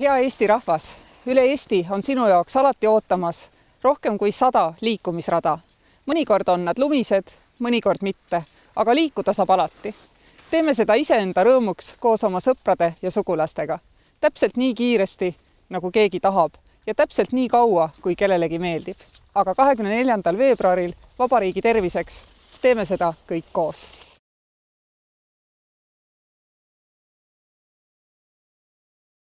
hea Eesti rahvas, üle Eesti on sinu jaoks alati ootamas rohkem kui sada liikumisrada. mõnikord on nad lumised, mõnikord mitte, aga liikuda saab alati. teeme seda iseenda rõõmuks koos oma sõprade ja sugulastega. täpselt nii kiiresti, nagu keegi tahab ja täpselt nii kaua, kui kellelegi meeldib. aga kahekümne neljandal veebruaril Vabariigi terviseks teeme seda kõik koos